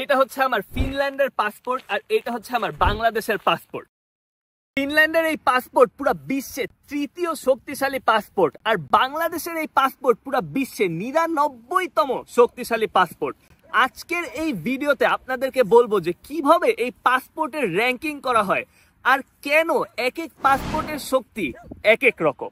এটা হচ্ছে আমার ফিনল্যান্ডের পাসপোর্ট আর এটা হচ্ছে আমার বাংলাদেশের পাসপোর্ট ফিনল্যান্ডের এই পাসপোর্ট পুরো বিশ্বের তৃতীয় শক্তিশালী পাসপোর্ট আর বাংলাদেশের এই পাসপোর্ট পুরো বিশ্বের নিরানব্বইতম শক্তিশালী পাসপোর্ট আজকের এই ভিডিওতে আপনাদেরকে বলবো যে কিভাবে এই পাসপোর্টের র্যাঙ্কিং করা হয় আর কেন এক এক পাসপোর্টের শক্তি এক এক রকম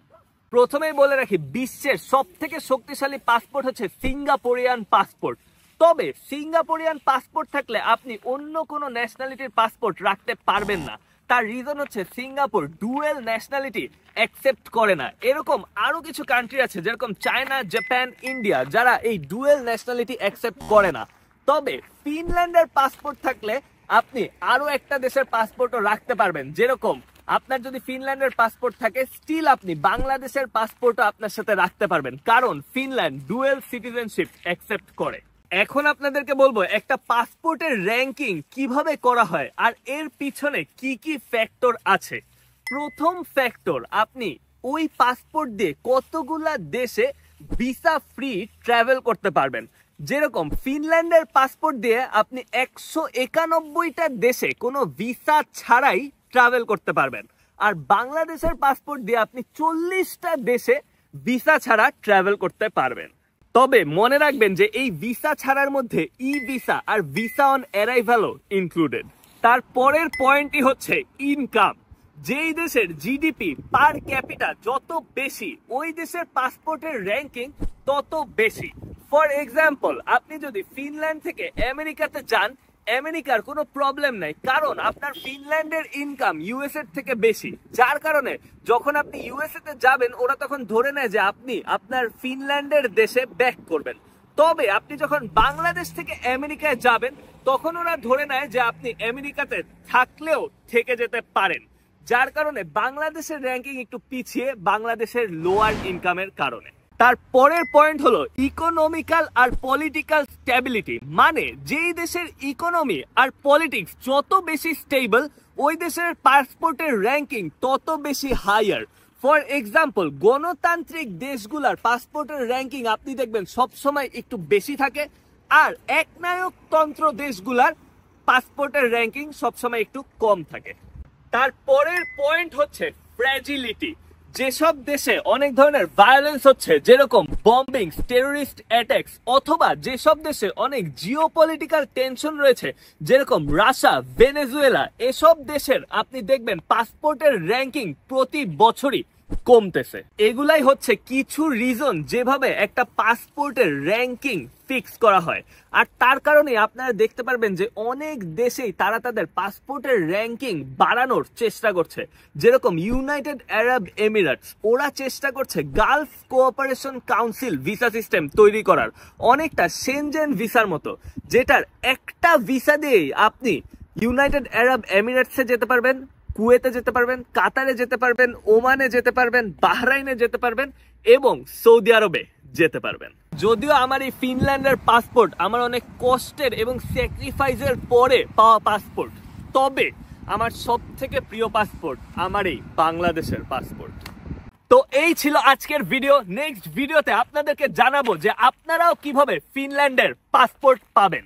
প্রথমেই বলে রাখি বিশ্বের সব থেকে শক্তিশালী পাসপোর্ট হচ্ছে সিঙ্গাপুরিয়ান পাসপোর্ট তবে সিঙ্গাপুরিয়ান পাসপোর্ট থাকলে আপনি অন্য কোনো ন্যাশনালিটির পাসপোর্ট রাখতে পারবেন না তার রিজন হচ্ছে সিঙ্গাপুর ডুয়েল ন্যাশনালিটি অ্যাকসেপ্ট করে না এরকম আরও কিছু কান্ট্রি আছে যেরকম চায়না জাপান ইন্ডিয়া যারা এই ডুয়েল ন্যাশনালিটি অ্যাকসেপ্ট করে না তবে ফিনল্যান্ডের পাসপোর্ট থাকলে আপনি আরও একটা দেশের পাসপোর্টও রাখতে পারবেন যেরকম আপনার যদি ফিনল্যান্ডের পাসপোর্ট থাকে স্টিল আপনি বাংলাদেশের পাসপোর্টও আপনার সাথে রাখতে পারবেন কারণ ফিনল্যান্ড ডুয়েল সিটিজেনশিপ অ্যাকসেপ্ট করে এখন আপনাদেরকে বলবো একটা পাসপোর্টের র্যাঙ্কিং কিভাবে করা হয় আর এর পিছনে কি কি ফ্যাক্টর আছে প্রথম ফ্যাক্টর আপনি ওই পাসপোর্ট দিয়ে কতগুলা দেশে ভিসা ফ্রি ট্রাভেল করতে পারবেন যেরকম ফিনল্যান্ডের পাসপোর্ট দিয়ে আপনি একশো একানব্বইটা দেশে কোনো ভিসা ছাড়াই ট্রাভেল করতে পারবেন আর বাংলাদেশের পাসপোর্ট দিয়ে আপনি চল্লিশটা দেশে ভিসা ছাড়া ট্রাভেল করতে পারবেন তবে মনে রাখবেন যে এই ভিসা ছাড়ার মধ্যে ই ভিসা আর ভিসা অন অ্যারাইভালও ইনক্লুডেড তার পরের পয়েন্টটি হচ্ছে ইনকাম যেই দেশের জিডিপি পার ক্যাপিটাল যত বেশি ওই দেশের পাসপোর্টের র্যাঙ্কিং তত বেশি ফর এক্সাম্পল আপনি যদি ফিনল্যান্ড থেকে আমেরিকাতে যান আমেরিকার কোনো প্রবলেম নাই কারণ আপনার ফিনল্যান্ডের ইনকাম ইউএস এর থেকে বেশি যার কারণে যখন আপনি ইউএসএ তে যাবেন ওরা তখন ধরে নেয় যে আপনি আপনার ফিনল্যান্ডের দেশে ব্যাক করবেন তবে আপনি যখন বাংলাদেশ থেকে আমেরিকায় যাবেন তখন ওরা ধরে নেয় যে আপনি আমেরিকাতে থাকলেও থেকে যেতে পারেন যার কারণে বাংলাদেশের র্যাঙ্কিং একটু পিছিয়ে বাংলাদেশের লোয়ার ইনকামের কারণে তার পরের পয়েন্ট হলো ইকোনমিক্যাল আর পলিটিক্যাল স্টেবিলিটি মানে যেই দেশের ইকোনমি আর পলিটিক্স যত বেশি স্টেবল ওই দেশের পাসপোর্টের র্যাঙ্কিং তত বেশি হায়ার ফর এক্সাম্পল গণতান্ত্রিক দেশগুলার পাসপোর্টের র্যাঙ্কিং আপনি দেখবেন সবসময় একটু বেশি থাকে আর একনায়কতন্ত্র দেশগুলার পাসপোর্টের র্যাঙ্কিং সবসময় একটু কম থাকে তারপরের পয়েন্ট হচ্ছে ফ্র্যাজিলিটি যেসব দেশে অনেক ধরনের ভায়োলেন্স হচ্ছে যেরকম বম্বিং টেরোরিস্ট অ্যাটাক্স অথবা যেসব দেশে অনেক জিও পলিটিক্যাল টেনশন রয়েছে যেরকম রাশা ভেনেজুয়েলা এসব দেশের আপনি দেখবেন পাসপোর্টের র্যাঙ্কিং প্রতি বছরই কমতেছে এগুলাই হচ্ছে কিছু রিজন যেভাবে একটা পাসপোর্টের র্যাঙ্কিং ফিক্স করা হয় আর তার কারণে আপনারা দেখতে পারবেন যে অনেক দেশেই তারা তাদের পাসপোর্টের র্যাঙ্কিং বাড়ানোর চেষ্টা করছে যেরকম ইউনাইটেড আরব এমিরেটস ওরা চেষ্টা করছে Gulf Cooperation Council visa system তৈরি করার অনেকটা সেনজেন ভিসার মতো যেটার একটা ভিসা দিয়েই আপনি ইউনাইটেড আরব এমিরেটসে যেতে পারবেন কুয়েতে যেতে পারবেন কাতারে যেতে পারবেন ওমানে যেতে পারবেন বাহরাইনে যেতে পারবেন এবং সৌদি আরবে যেতে পারবেন যদিও আমার এই ফিনল্যান্ডের পাসপোর্ট আমার অনেক কষ্টের এবং স্যাক্রিফাইসের পরে পাওয়া পাসপোর্ট তবে আমার সব থেকে প্রিয় পাসপোর্ট আমার এই বাংলাদেশের পাসপোর্ট তো এই ছিল আজকের ভিডিও নেক্সট ভিডিওতে আপনাদেরকে জানাবো যে আপনারাও কিভাবে ফিনল্যান্ডের পাসপোর্ট পাবেন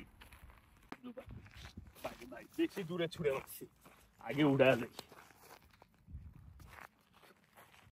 বেশি দূরে ছুড়ে அடி விடாது